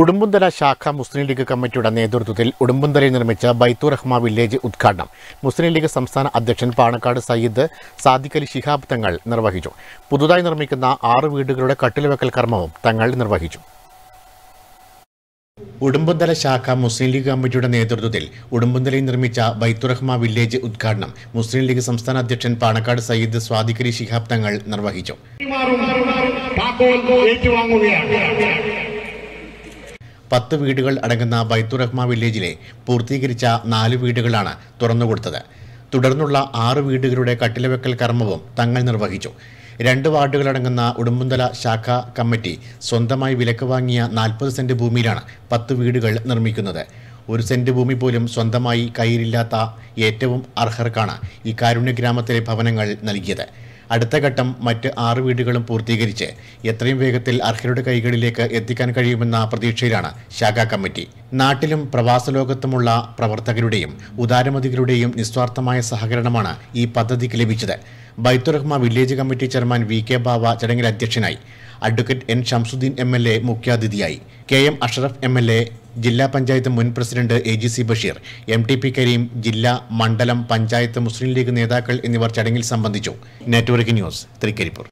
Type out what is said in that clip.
ഉടുമ്പുന്തല ശാഖ മുസ്ലിം ലീഗ് കമ്മിറ്റിയുടെ നേതൃത്വത്തിൽ ഉടുമ്പുന്തലയിൽ നിർമ്മിച്ച ബൈത്തു റഹ്മ വില്ലേജ് ഉദ്ഘാടനം മുസ്ലിം ലീഗ് സംസ്ഥാന അധ്യക്ഷൻ പാണക്കാട് സയ്യിദ് സാദിഖ് അലി ശിഹാബ് തങ്ങൾ നിർവഹിച്ചു പുതുതായി നിർമ്മിക്കുന്ന ആറ് വീടുകളുടെ കട്ടിലുവെക്കൽ കർമ്മവും തങ്ങൾ നിർവഹിച്ചു ഉടുമ്പന്തല ശാഖ മുസ്ലിം ലീഗ് കമ്മിറ്റിയുടെ നേതൃത്വത്തിൽ ഉടുമ്പുന്തലയിൽ നിർമ്മിച്ച ബൈത്തുറഹ്മ വില്ലേജ് ഉദ്ഘാടനം മുസ്ലിം ലീഗ് സംസ്ഥാന അധ്യക്ഷൻ പാണക്കാട് സയ്യിദ് സ്വാദിഖലി ശിഹാബ് തങ്ങൾ നിർവഹിച്ചു പത്ത് വീടുകൾ അടങ്ങുന്ന ബൈത്തുറഹ്മ വില്ലേജിലെ പൂർത്തീകരിച്ച നാല് വീടുകളാണ് തുറന്നുകൊടുത്തത് തുടർന്നുള്ള ആറ് വീടുകളുടെ കട്ടിലവെക്കൽ കർമ്മവും തങ്ങൾ നിർവഹിച്ചു രണ്ട് വാർഡുകളടങ്ങുന്ന ഉടുമ്പുന്തല ശാഖ കമ്മിറ്റി സ്വന്തമായി വിലക്ക് വാങ്ങിയ നാൽപ്പത് സെന്റ് ഭൂമിയിലാണ് പത്ത് വീടുകൾ നിർമ്മിക്കുന്നത് ഒരു സെന്റ് ഭൂമി പോലും സ്വന്തമായി കയ്യിലില്ലാത്ത ഏറ്റവും അർഹർക്കാണ് ഈ കാരുണ്യ ഗ്രാമത്തിലെ ഭവനങ്ങൾ നൽകിയത് അടുത്ത ഘട്ടം മറ്റ് ആറ് വീടുകളും പൂർത്തീകരിച്ച് എത്രയും വേഗത്തിൽ അർഹരുടെ കൈകളിലേക്ക് എത്തിക്കാൻ കഴിയുമെന്ന പ്രതീക്ഷയിലാണ് ശാഖാ കമ്മിറ്റി നാട്ടിലും പ്രവാസ ലോകത്തുമുള്ള പ്രവർത്തകരുടെയും ഉദാരമതികളുടെയും നിസ്വാർത്ഥമായ സഹകരണമാണ് ഈ പദ്ധതിക്ക് ലഭിച്ചത് Baithurahma village committee chairman V K Bava ചടങ്ങിൽ അധ്യക്ഷനായി advocate N Shamsuddin M L A മുഖ്യാതിഥിയായി K M Asharaf M L A ജില്ലാ പഞ്ചായത്ത് മുൻ president A G C Basheer M T P Kareem ജില്ലാ മണ്ഡലം പഞ്ചായത്ത് മുസ്ലിം ലീഗ് നേതാക്കൾ എന്നിവർ ചടങ്ങിൽ സംബന്ധിച്ചു നെറ്റ്വർക്ക് ന്യൂസ് തൃക്കരിപ്പൂർ